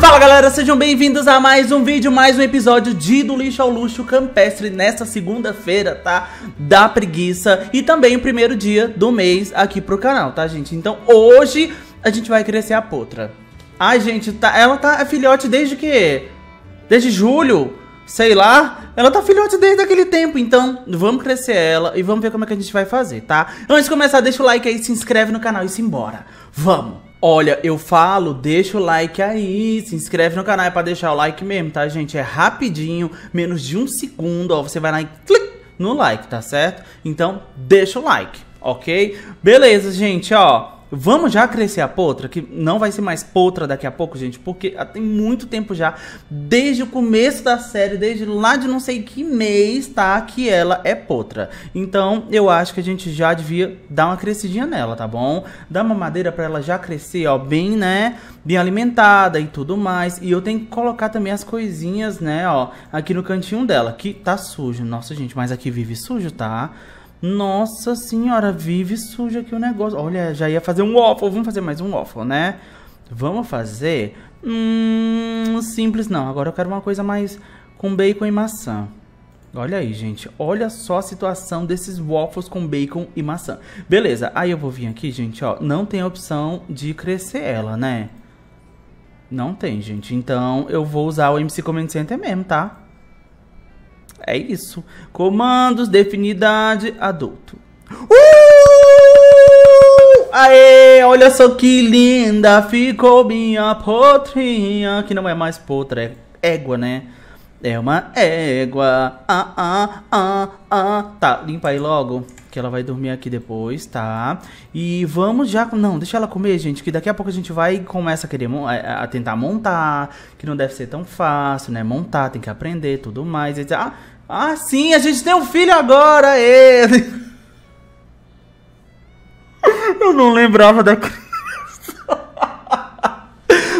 Fala galera, sejam bem-vindos a mais um vídeo, mais um episódio de Do Lixo ao Luxo Campestre nesta segunda-feira, tá? Da preguiça e também o primeiro dia do mês aqui pro canal, tá gente? Então hoje a gente vai crescer a potra. Ai gente, tá, ela tá é filhote desde que? Desde julho? sei lá, ela tá filhote desde aquele tempo, então vamos crescer ela e vamos ver como é que a gente vai fazer, tá? Antes de começar, deixa o like aí, se inscreve no canal e se embora. Vamos! Olha, eu falo, deixa o like aí, se inscreve no canal é pra deixar o like mesmo, tá, gente? É rapidinho, menos de um segundo, ó, você vai lá e clic no like, tá certo? Então, deixa o like, ok? Beleza, gente, ó. Vamos já crescer a Potra, que não vai ser mais Potra daqui a pouco, gente, porque tem muito tempo já, desde o começo da série, desde lá de não sei que mês, tá? Que ela é Potra. Então, eu acho que a gente já devia dar uma crescidinha nela, tá bom? Dar uma madeira para ela já crescer, ó, bem, né? Bem alimentada e tudo mais. E eu tenho que colocar também as coisinhas, né, ó, aqui no cantinho dela, que tá sujo. Nossa, gente, mas aqui vive sujo, tá? Nossa senhora, vive suja aqui o negócio. Olha, já ia fazer um waffle. Vamos fazer mais um waffle, né? Vamos fazer? Hum, simples não. Agora eu quero uma coisa mais com bacon e maçã. Olha aí, gente. Olha só a situação desses waffles com bacon e maçã. Beleza. Aí eu vou vir aqui, gente, ó. Não tem opção de crescer ela, né? Não tem, gente. Então eu vou usar o MC Comment Center mesmo, tá? É isso. Comandos, definidade, adulto. Uh! Aê, olha só que linda ficou minha potrinha. Que não é mais potra, é égua, né? É uma égua. Ah, ah, ah, ah. Tá, limpa aí logo. Que ela vai dormir aqui depois, tá? E vamos já. Não, deixa ela comer, gente. Que daqui a pouco a gente vai e começa a querer é, a tentar montar. Que não deve ser tão fácil, né? Montar, tem que aprender tudo mais. Ah, ah, sim, a gente tem um filho agora! ele. Eu não lembrava da criança.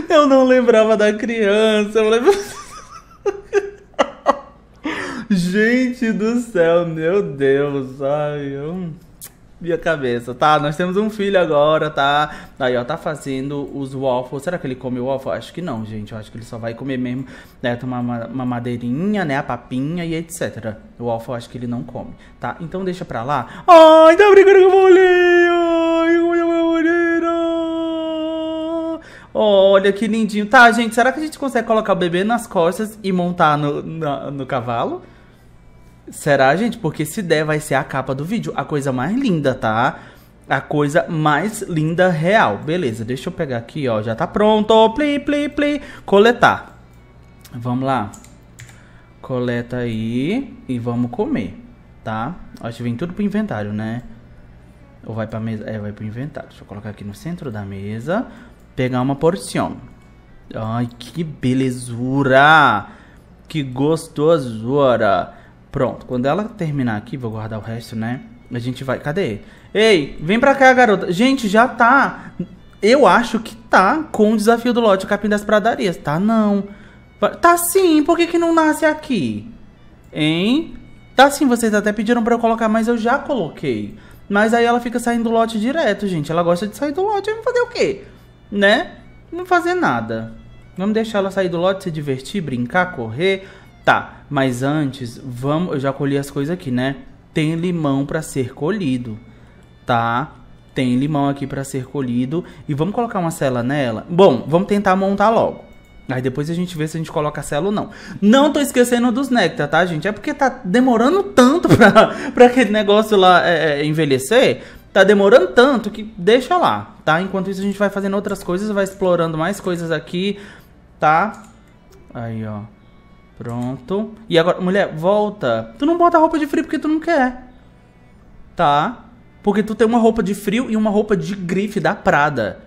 Eu não lembrava da criança. Eu lembro... Gente do céu, meu Deus, ai, eu minha cabeça, tá? Nós temos um filho agora, tá? Aí, ó, tá fazendo os waffles. Será que ele come waffle? Acho que não, gente. Eu acho que ele só vai comer mesmo, né? Tomar uma, uma madeirinha, né? A papinha e etc. O waffle eu acho que ele não come, tá? Então deixa pra lá. Ai, tá brincando com o bolinho! Ai, meu eu Olha que lindinho. Tá, gente, será que a gente consegue colocar o bebê nas costas e montar no, no cavalo? Será, gente? Porque se der, vai ser a capa do vídeo. A coisa mais linda, tá? A coisa mais linda real. Beleza, deixa eu pegar aqui, ó. Já tá pronto. Pli, pli, pli. Coletar. Vamos lá. Coleta aí e vamos comer, tá? Acho que vem tudo pro inventário, né? Ou vai pra mesa? É, vai pro inventário. Deixa eu colocar aqui no centro da mesa. Pegar uma porção. Ai, que belezura! Que gostosura! Pronto, quando ela terminar aqui, vou guardar o resto, né? A gente vai. Cadê? Ei, vem pra cá, garota. Gente, já tá. Eu acho que tá com o desafio do lote Capim das Pradarias. Tá não. Tá sim, por que, que não nasce aqui? Hein? Tá sim, vocês até pediram pra eu colocar, mas eu já coloquei. Mas aí ela fica saindo do lote direto, gente. Ela gosta de sair do lote. Vamos fazer o quê? Né? Não fazer nada. Vamos deixar ela sair do lote, se divertir, brincar, correr. Tá. Mas antes, vamos, eu já colhi as coisas aqui, né? Tem limão para ser colhido, tá? Tem limão aqui para ser colhido e vamos colocar uma cela nela. Bom, vamos tentar montar logo. Aí depois a gente vê se a gente coloca a cela ou não. Não tô esquecendo dos néctar, tá, gente? É porque tá demorando tanto pra, pra aquele negócio lá é, é, envelhecer. Tá demorando tanto que deixa lá, tá? Enquanto isso a gente vai fazendo outras coisas, vai explorando mais coisas aqui, tá? Aí, ó. Pronto. E agora, mulher, volta. Tu não bota roupa de frio porque tu não quer. Tá? Porque tu tem uma roupa de frio e uma roupa de grife da Prada.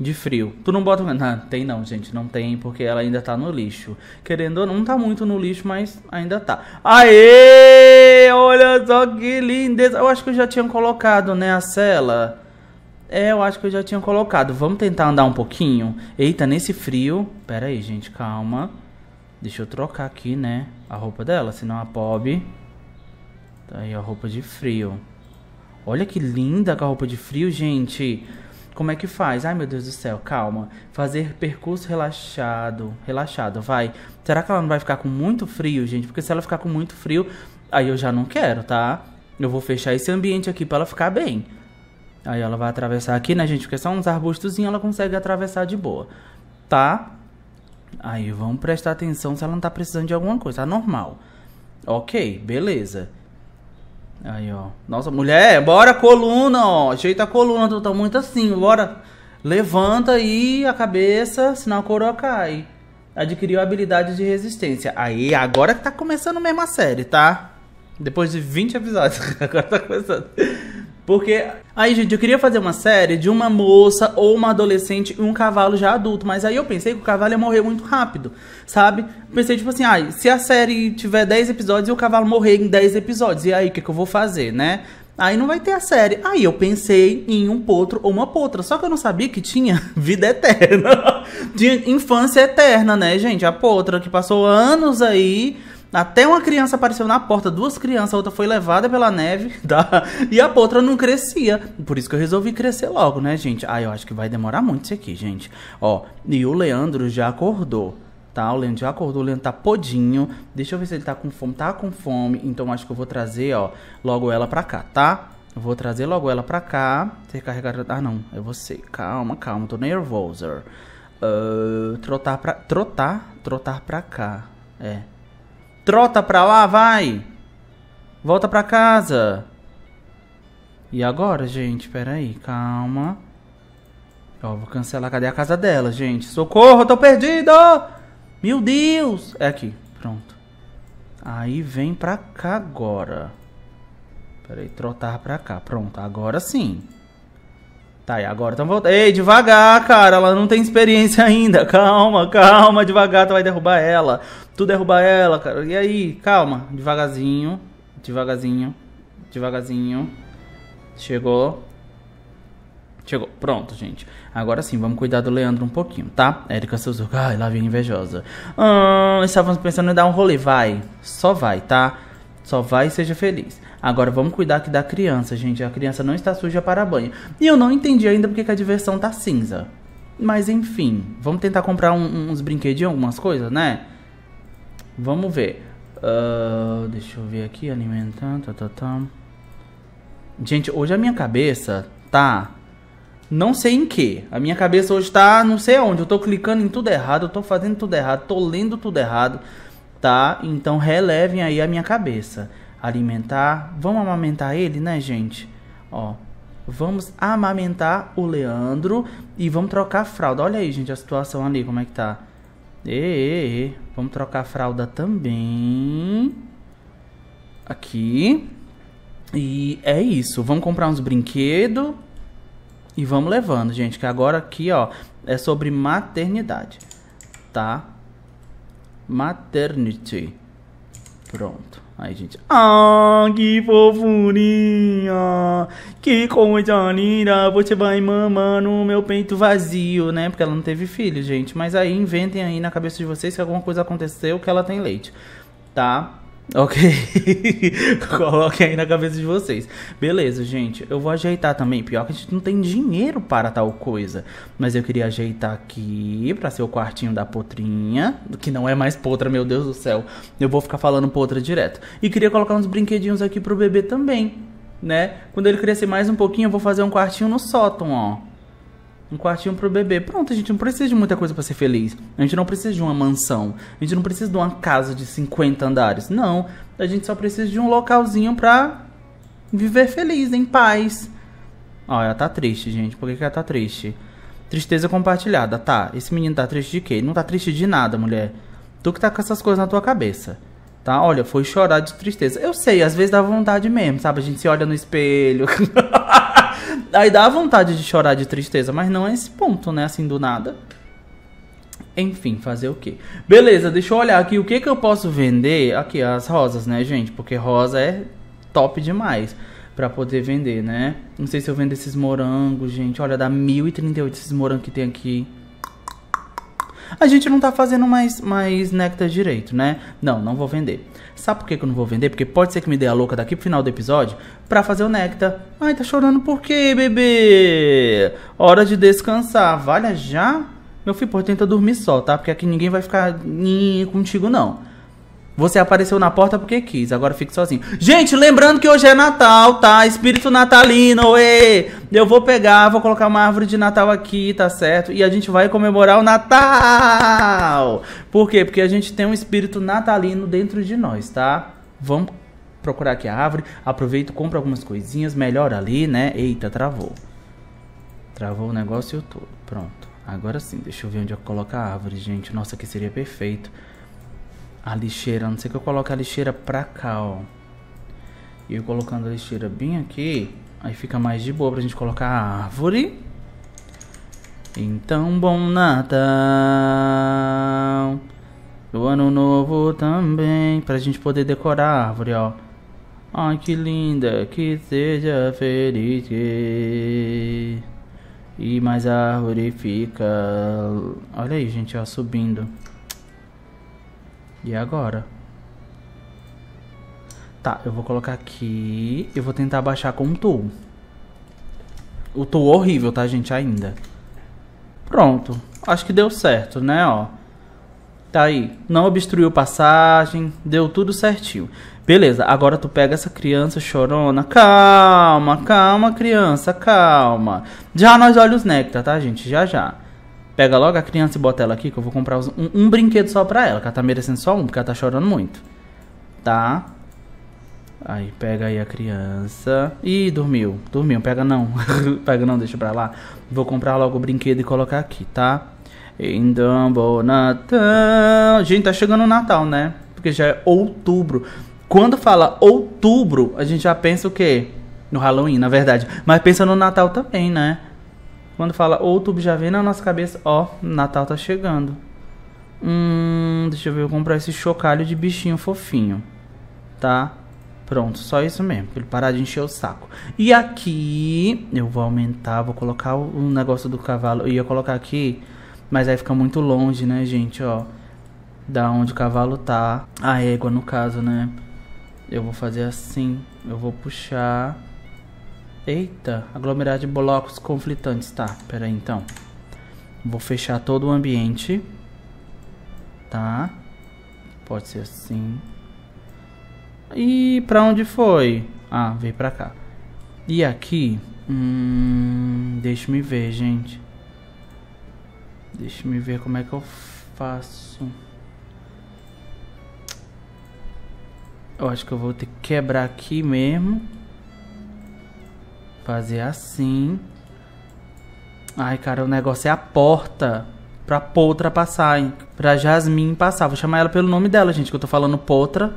De frio. Tu não bota. Não, ah, tem não, gente. Não tem, porque ela ainda tá no lixo. Querendo ou não, tá muito no lixo, mas ainda tá. Aê! Olha só que lindeza. Eu acho que eu já tinha colocado, né, a cela. É, eu acho que eu já tinha colocado. Vamos tentar andar um pouquinho? Eita, nesse frio. Pera aí, gente, calma. Deixa eu trocar aqui, né? A roupa dela, senão a Bob. Tá aí a roupa de frio. Olha que linda a roupa de frio, gente. Como é que faz? Ai, meu Deus do céu, calma. Fazer percurso relaxado. Relaxado, vai. Será que ela não vai ficar com muito frio, gente? Porque se ela ficar com muito frio, aí eu já não quero, tá? Eu vou fechar esse ambiente aqui pra ela ficar bem. Aí ela vai atravessar aqui, né, gente? Porque são uns e ela consegue atravessar de boa. Tá? Aí vamos prestar atenção se ela não tá precisando de alguma coisa. Tá normal. Ok, beleza. Aí, ó. Nossa, mulher, bora coluna, ó. Ajeita a coluna, tu tá muito assim, bora. Levanta aí a cabeça, senão a coroa cai. Adquiriu habilidade de resistência. Aí, agora que tá começando mesmo a série, tá? Depois de 20 episódios, agora tá começando. Porque. Aí, gente, eu queria fazer uma série de uma moça ou uma adolescente e um cavalo já adulto. Mas aí eu pensei que o cavalo ia morrer muito rápido, sabe? Pensei, tipo assim, ah, se a série tiver 10 episódios e o cavalo morrer em 10 episódios, e aí o que, que eu vou fazer, né? Aí não vai ter a série. Aí eu pensei em um potro ou uma potra. Só que eu não sabia que tinha vida eterna. de infância eterna, né, gente? A potra que passou anos aí até uma criança apareceu na porta, duas crianças, a outra foi levada pela neve, tá? E a outra não crescia. Por isso que eu resolvi crescer logo, né, gente? Ah, eu acho que vai demorar muito isso aqui, gente. Ó, e o Leandro já acordou. Tá, o Leandro já acordou, o Leandro tá podinho. Deixa eu ver se ele tá com fome. Tá com fome, então acho que eu vou trazer, ó, logo ela pra cá, tá? Eu vou trazer logo ela pra cá. Você carregar. Ah, não, é você. Calma, calma, tô nervosa. Uh, trotar pra. Trotar? Trotar pra cá. É. Trota pra lá, vai! Volta pra casa! E agora, gente? Pera aí, calma. Ó, vou cancelar. Cadê a casa dela, gente? Socorro, eu tô perdido! Meu Deus! É aqui, pronto. Aí vem pra cá agora. Pera aí, trotar pra cá. Pronto, agora sim. Tá, e agora estamos voltando. Ei, devagar, cara. Ela não tem experiência ainda. Calma, calma. Devagar, tu vai derrubar ela. Tu derrubar ela, cara. E aí? Calma. Devagarzinho. Devagarzinho. Devagarzinho. Chegou. Chegou. Pronto, gente. Agora sim, vamos cuidar do Leandro um pouquinho, tá? Érica Suzuka. Ai, lá vem invejosa. Ah, estávamos pensando em dar um rolê. Vai. Só vai, tá? Só vai e seja feliz. Agora vamos cuidar aqui da criança, gente. A criança não está suja para banho. E eu não entendi ainda porque que a diversão tá cinza. Mas enfim, vamos tentar comprar um, uns brinquedinhos, algumas coisas, né? Vamos ver. Uh, deixa eu ver aqui, alimentar, tá, tá, tá. Gente, hoje a minha cabeça tá não sei em que. A minha cabeça hoje tá não sei onde. Eu tô clicando em tudo errado, eu tô fazendo tudo errado, tô lendo tudo errado tá? Então relevem aí a minha cabeça. Alimentar, vamos amamentar ele, né, gente? Ó, vamos amamentar o Leandro e vamos trocar a fralda. Olha aí, gente, a situação ali, como é que tá? E, e, e. vamos trocar a fralda também. Aqui. E é isso, vamos comprar uns brinquedos e vamos levando, gente, que agora aqui, ó, é sobre maternidade, tá? Maternity. Pronto. Aí, gente. Ah, que fofurinha! Que coisa linda! Você vai mamar no meu peito vazio, né? Porque ela não teve filho, gente. Mas aí inventem aí na cabeça de vocês que alguma coisa aconteceu que ela tem leite, tá? Ok, coloque aí na cabeça de vocês. Beleza, gente, eu vou ajeitar também. Pior que a gente não tem dinheiro para tal coisa. Mas eu queria ajeitar aqui para ser o quartinho da potrinha, que não é mais potra, meu Deus do céu. Eu vou ficar falando potra direto. E queria colocar uns brinquedinhos aqui pro bebê também, né? Quando ele crescer mais um pouquinho, eu vou fazer um quartinho no sótão, ó. Um quartinho pro bebê. Pronto, a gente não precisa de muita coisa para ser feliz. A gente não precisa de uma mansão. A gente não precisa de uma casa de 50 andares. Não. A gente só precisa de um localzinho pra viver feliz, em paz. Ó, ela tá triste, gente. Por que, que ela tá triste? Tristeza compartilhada. Tá, esse menino tá triste de quê? Ele não tá triste de nada, mulher. Tu que tá com essas coisas na tua cabeça. Tá? Olha, foi chorar de tristeza. Eu sei, às vezes dá vontade mesmo, sabe? A gente se olha no espelho. Aí dá vontade de chorar de tristeza, mas não é esse ponto, né? Assim, do nada. Enfim, fazer o quê? Beleza, deixa eu olhar aqui o que, que eu posso vender. Aqui, as rosas, né, gente? Porque rosa é top demais para poder vender, né? Não sei se eu vendo esses morangos, gente. Olha, dá 1.038 esses morangos que tem aqui. A gente não tá fazendo mais, mais néctar direito, né? Não, não vou vender. Sabe por que, eu não vou vender? Porque pode ser que me dê a louca daqui pro final do episódio pra fazer o néctar. Ai, tá chorando por quê, bebê? Hora de descansar. Valha já? Meu filho, pô, tenta dormir só, tá? Porque aqui ninguém vai ficar contigo, não. Você apareceu na porta porque quis, agora fique sozinho. Gente, lembrando que hoje é Natal, tá? Espírito natalino, ê! Eu vou pegar, vou colocar uma árvore de Natal aqui, tá certo? E a gente vai comemorar o Natal! Por quê? Porque a gente tem um espírito natalino dentro de nós, tá? Vamos procurar aqui a árvore. Aproveito, compro algumas coisinhas, melhora ali, né? Eita, travou. Travou o negócio todo. Pronto. Agora sim, deixa eu ver onde eu coloco a árvore, gente. Nossa, que seria perfeito a lixeira, a não ser que eu coloque a lixeira pra cá, ó. E eu colocando a lixeira bem aqui, aí fica mais de boa pra gente colocar a árvore. Então, bom Natal. O ano novo também, pra gente poder decorar a árvore, ó. Ai, que linda, que seja feliz. E mais a árvore fica. Olha aí, gente, ó, subindo. E agora? Tá, eu vou colocar aqui. Eu vou tentar baixar com o tool. O tool horrível, tá, gente? Ainda. Pronto. Acho que deu certo, né, ó. Tá aí. Não obstruiu passagem. Deu tudo certinho. Beleza, agora tu pega essa criança chorona. Calma, calma, criança, calma. Já nós olhamos os néctar, tá, gente? Já, já. Pega logo a criança e bota ela aqui, que eu vou comprar um, um, brinquedo só pra ela, que ela tá merecendo só um, porque ela tá chorando muito. Tá? Aí pega aí a criança. Ih, dormiu. Dormiu, pega não. pega não, deixa pra lá. Vou comprar logo o brinquedo e colocar aqui, tá? Então, bom Natal. Gente, tá chegando o Natal, né? Porque já é outubro. Quando fala outubro, a gente já pensa o quê? No Halloween, na verdade. Mas pensa no Natal também, né? Quando fala outubro já vem na nossa cabeça, ó, Natal tá chegando. Hum, deixa eu ver, eu comprar esse chocalho de bichinho fofinho, tá? Pronto, só isso mesmo, pra ele parar de encher o saco. E aqui, eu vou aumentar, vou colocar o negócio do cavalo, eu ia colocar aqui, mas aí fica muito longe, né, gente, ó. Da onde o cavalo tá, a égua no caso, né? Eu vou fazer assim, eu vou puxar Eita, aglomerado de blocos conflitantes. Tá, pera então. Vou fechar todo o ambiente. Tá. Pode ser assim. E pra onde foi? Ah, veio pra cá. E aqui... Hum, deixa me ver, gente. Deixa me ver como é que eu faço. Eu acho que eu vou ter que quebrar aqui mesmo. Fazer assim. Ai, cara, o negócio é a porta. Pra Potra passar, hein? Pra Jasmine passar. Vou chamar ela pelo nome dela, gente, que eu tô falando Potra.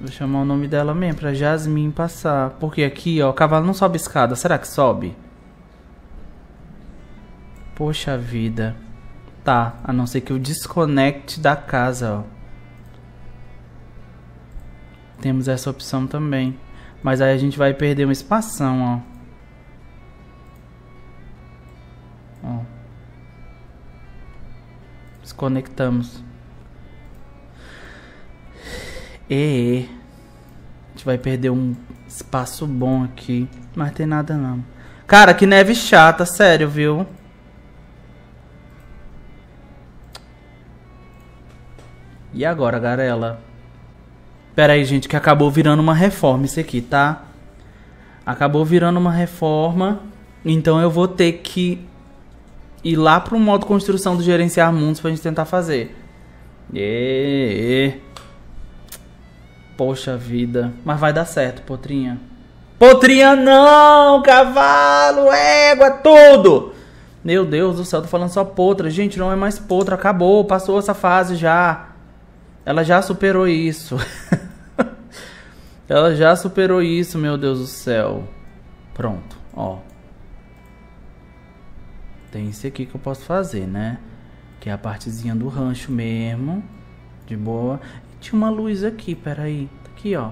Vou chamar o nome dela mesmo, pra Jasmine passar. Porque aqui, ó, o cavalo não sobe escada. Será que sobe? Poxa vida. Tá, a não ser que eu desconecte da casa, ó. Temos essa opção também. Mas aí a gente vai perder um espação ó. ó. Desconectamos. E a gente vai perder um espaço bom aqui. Mas tem nada não. Cara, que neve chata, sério, viu? E agora, Garela? Pera aí, gente, que acabou virando uma reforma isso aqui, tá? Acabou virando uma reforma, então eu vou ter que ir lá pro modo construção do gerenciar mundos pra gente tentar fazer. E, Poxa vida. Mas vai dar certo, potrinha. Potrinha não, cavalo, égua, tudo! Meu Deus do céu, tô falando só potra. Gente, não é mais potra, acabou, passou essa fase já. Ela já superou isso. Ela já superou isso, meu Deus do céu. Pronto, ó. Tem esse aqui que eu posso fazer, né? Que é a partezinha do rancho mesmo. De boa. E tinha uma luz aqui, peraí. Tá aqui, ó.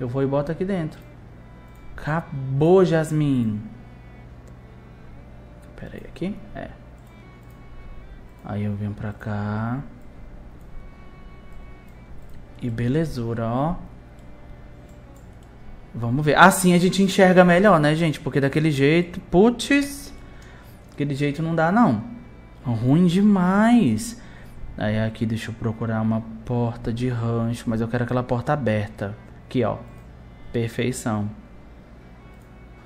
Eu vou e boto aqui dentro. Acabou, Jasmin. Peraí, aqui? É. Aí eu venho pra cá. E belezura, ó. Vamos ver. Assim a gente enxerga melhor, né, gente? Porque daquele jeito, putz, daquele jeito não dá, não. Ruim demais. Aí aqui deixa eu procurar uma porta de rancho, mas eu quero aquela porta aberta. Aqui, ó. Perfeição.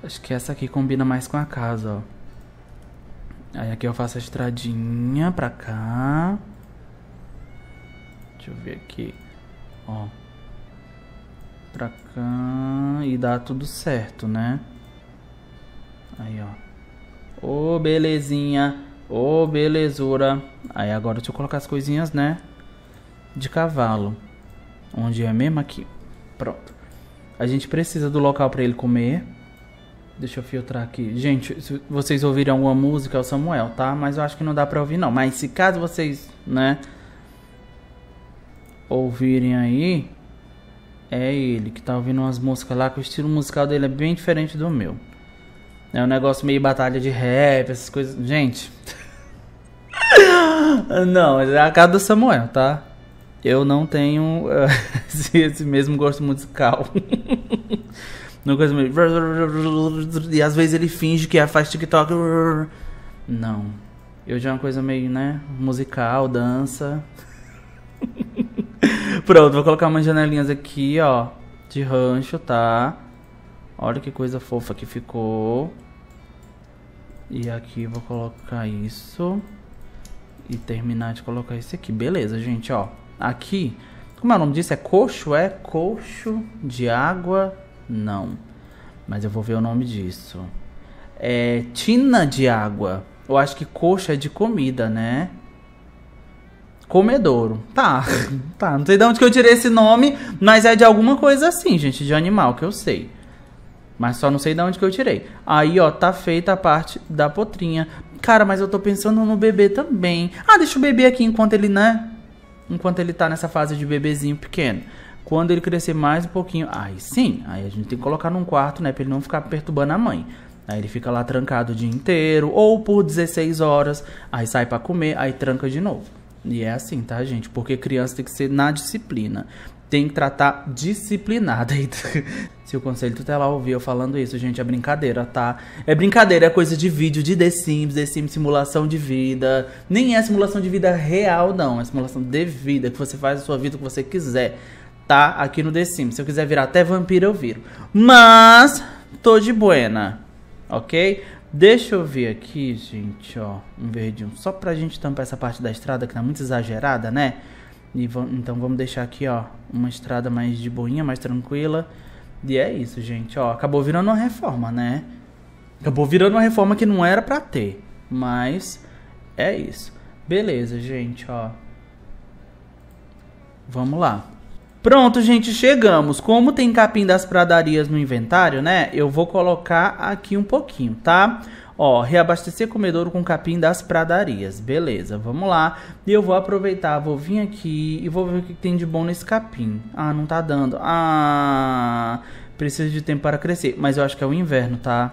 Acho que essa aqui combina mais com a casa, ó. Aí aqui eu faço a estradinha pra cá. Deixa eu ver aqui. Ó. Pra cá. E dá tudo certo, né? Aí, ó. Ô, oh, belezinha. Ô, oh, belezura. Aí agora deixa eu colocar as coisinhas, né? De cavalo. Onde é mesmo aqui? Pronto. A gente precisa do local para ele comer. Deixa eu filtrar aqui. Gente, se vocês ouviram alguma música, é o Samuel, tá? Mas eu acho que não dá pra ouvir, não. Mas se caso vocês, né, ouvirem aí, é ele que tá ouvindo umas músicas lá, que o estilo musical dele é bem diferente do meu. É um negócio meio batalha de rap, essas coisas. Gente. não, é a cara do Samuel, tá? Eu não tenho uh, esse, mesmo gosto musical. Não coisa meio. E às vezes ele finge que é, faz TikTok. Não. Eu já é uma coisa meio, né? Musical, dança. Pronto, vou colocar umas janelinhas aqui, ó. De rancho, tá? Olha que coisa fofa que ficou. E aqui vou colocar isso. E terminar de colocar isso aqui. Beleza, gente, ó. Aqui, como é o nome disso? É coxo? É coxo de água? Não. Mas eu vou ver o nome disso. É tina de água. Eu acho que coxo é de comida, né? Comedouro. Tá, tá. Não sei de onde que eu tirei esse nome, mas é de alguma coisa assim, gente, de animal, que eu sei. Mas só não sei de onde que eu tirei. Aí, ó, tá feita a parte da potrinha. Cara, mas eu tô pensando no bebê também. Ah, deixa o bebê aqui enquanto ele, né? Enquanto ele tá nessa fase de bebezinho pequeno. Quando ele crescer mais um pouquinho. Aí sim, aí a gente tem que colocar num quarto, né? Pra ele não ficar perturbando a mãe. Aí ele fica lá trancado o dia inteiro, ou por 16 horas, aí sai para comer, aí tranca de novo. E é assim, tá, gente? Porque criança tem que ser na disciplina. Tem que tratar disciplinada. Então, se o conselho tutelar ouvir eu falando isso, gente, é brincadeira, tá? É brincadeira, é coisa de vídeo de The Sims, The Sims simulação de vida. Nem é simulação de vida real, não. É simulação de vida, que você faz a sua vida o que você quiser, tá? Aqui no The Sims. Se eu quiser virar até vampiro, eu viro. Mas, tô de buena, ok? Deixa eu ver aqui, gente, ó, um verdinho, só pra gente tampar essa parte da estrada que tá muito exagerada, né? então vamos deixar aqui, ó, uma estrada mais de boinha, mais tranquila. E é isso, gente, ó, acabou virando uma reforma, né? Acabou virando uma reforma que não era pra ter, mas é isso. Beleza, gente, ó. Vamos lá. Pronto, gente, chegamos. Como tem capim das pradarias no inventário, né? Eu vou colocar aqui um pouquinho, tá? Ó, reabastecer comedouro com capim das pradarias. Beleza, vamos lá. E eu vou aproveitar, vou vir aqui e vou ver o que tem de bom nesse capim. Ah, não tá dando. Ah, preciso de tempo para crescer. Mas eu acho que é o inverno, tá?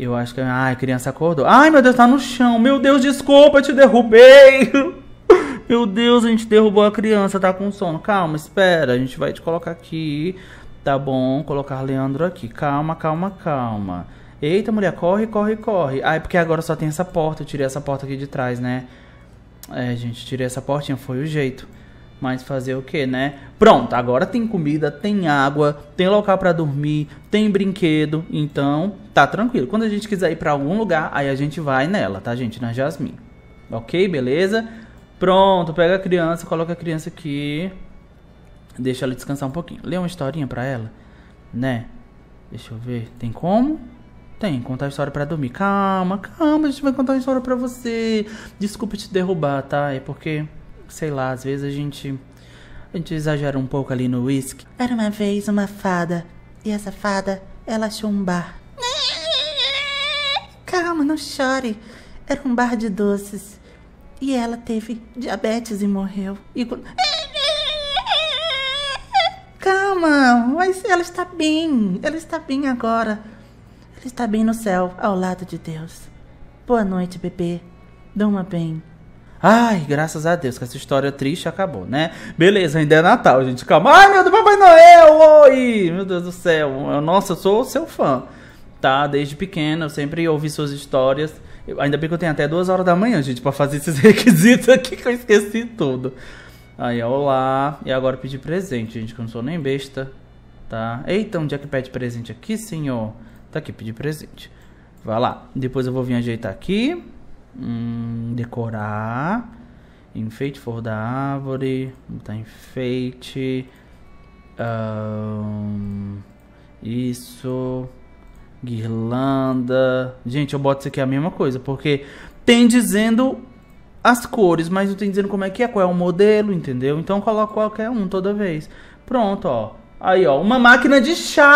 Eu acho que... É- Ai, criança acordou. Ai, meu Deus, tá no chão. Meu Deus, desculpa, te derrubei. Meu Deus, a gente derrubou a criança, tá com sono. Calma, espera, a gente vai te colocar aqui. Tá bom, colocar Leandro aqui. Calma, calma, calma. Eita, mulher, corre, corre, corre. Ah, é porque agora só tem essa porta. Eu tirei essa porta aqui de trás, né? É, gente, tirei essa portinha, foi o jeito. Mas fazer o quê né? Pronto, agora tem comida, tem água, tem local para dormir, tem brinquedo. Então, tá tranquilo. Quando a gente quiser ir para algum lugar, aí a gente vai nela, tá, gente? Na Jasmine. Ok, beleza? Pronto, pega a criança, coloca a criança aqui. Deixa ela descansar um pouquinho. Lê uma historinha pra ela, né? Deixa eu ver, tem como? Tem, contar a história para dormir. Calma, calma, a gente vai contar uma história para você. Desculpa te derrubar, tá? É porque, sei lá, às vezes a gente a gente exagera um pouco ali no uísque. Era uma vez uma fada, e essa fada, ela achou um bar. Calma, não chore. Era um bar de doces. E ela teve diabetes e morreu. E Calma, mas ela está bem. Ela está bem agora. Ela está bem no céu, ao lado de Deus. Boa noite, bebê. Doma bem. Ai, graças a Deus que essa história triste acabou, né? Beleza, ainda é Natal, gente. Calma. Ai, meu Deus, Papai Noel! Oi! Meu Deus do céu. Nossa, eu sou seu fã. Tá? Desde pequena eu sempre ouvi suas histórias. Eu, ainda bem que eu tenho até duas horas da manhã, gente, para fazer esses requisitos aqui que eu esqueci tudo. Aí, olá. E agora pedir presente, gente, que eu não sou nem besta. Tá? Eita, onde é que pede presente aqui, senhor? Tá aqui, pedir presente. Vai lá. Depois eu vou vir ajeitar aqui. Hum, decorar. Enfeite for da árvore. Tá enfeite. Um, isso guirlanda. Gente, eu boto isso aqui é a mesma coisa, porque tem dizendo as cores, mas não tem dizendo como é que é, qual é o modelo, entendeu? Então coloca qualquer um toda vez. Pronto, ó. Aí, ó, uma máquina de chá!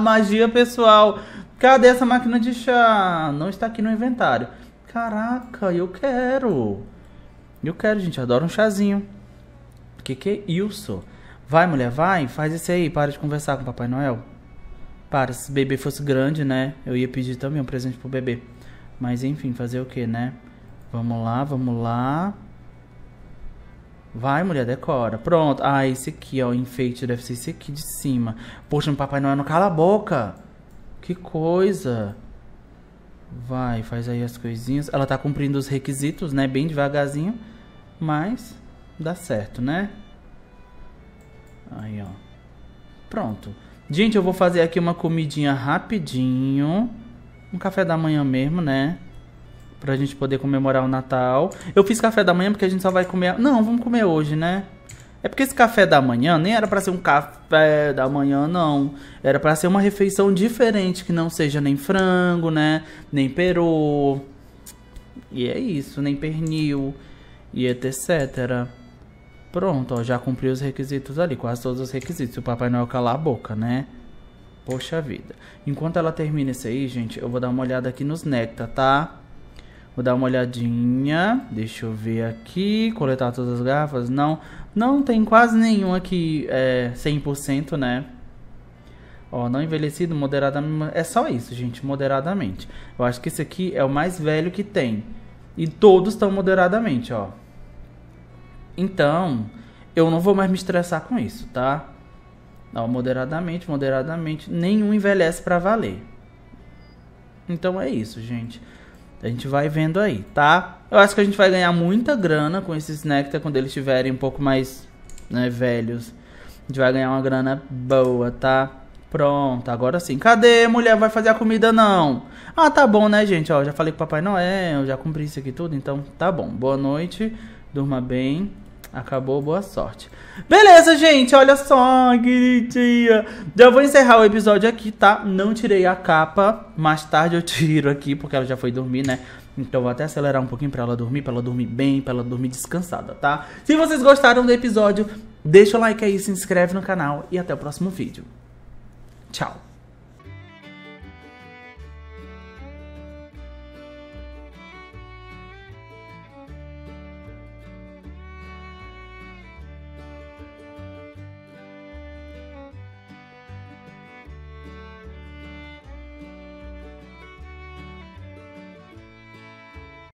Magia, pessoal. Cadê essa máquina de chá? Não está aqui no inventário. Caraca, eu quero. Eu quero, gente, adoro um chazinho. Que que é isso? Vai, mulher, vai, faz esse aí, para de conversar com o Papai Noel. Para, se o bebê fosse grande, né? Eu ia pedir também um presente pro bebê. Mas enfim, fazer o que, né? Vamos lá, vamos lá. Vai, mulher, decora. Pronto. Ah, esse aqui, ó. O enfeite deve ser esse aqui de cima. Poxa, meu Papai não é? não cala a boca. Que coisa. Vai, faz aí as coisinhas. Ela tá cumprindo os requisitos, né? Bem devagarzinho. Mas dá certo, né? Aí, ó. Pronto. Gente, eu vou fazer aqui uma comidinha rapidinho. Um café da manhã mesmo, né? Pra gente poder comemorar o Natal. Eu fiz café da manhã porque a gente só vai comer... Não, vamos comer hoje, né? É porque esse café da manhã nem era para ser um café da manhã, não. Era para ser uma refeição diferente, que não seja nem frango, né? Nem peru. E é isso, nem pernil. E etc. Pronto, ó, já cumpri os requisitos ali, quase todos os requisitos. O Papai Noel calar a boca, né? Poxa vida. Enquanto ela termina isso aí, gente, eu vou dar uma olhada aqui nos Nectar, tá? Vou dar uma olhadinha. Deixa eu ver aqui. Coletar todas as garrafas. Não, não tem quase nenhum aqui é, 100%, né? Ó, não envelhecido, moderadamente. É só isso, gente, moderadamente. Eu acho que esse aqui é o mais velho que tem. E todos estão moderadamente, ó. Então, eu não vou mais me estressar com isso, tá? Não, moderadamente, moderadamente, nenhum envelhece para valer. Então é isso, gente. A gente vai vendo aí, tá? Eu acho que a gente vai ganhar muita grana com esses Nectar quando eles estiverem um pouco mais né, velhos. A gente vai ganhar uma grana boa, tá? Pronto, agora sim. Cadê, mulher? Vai fazer a comida, não? Ah, tá bom, né, gente? Ó, já falei com o Papai Noel, já cumpri isso aqui tudo, então tá bom. Boa noite, durma bem. Acabou, boa sorte. Beleza, gente, olha só, queridinha. Já vou encerrar o episódio aqui, tá? Não tirei a capa, mais tarde eu tiro aqui, porque ela já foi dormir, né? Então vou até acelerar um pouquinho pra ela dormir, pra ela dormir bem, pra ela dormir descansada, tá? Se vocês gostaram do episódio, deixa o like aí, se inscreve no canal e até o próximo vídeo. Tchau!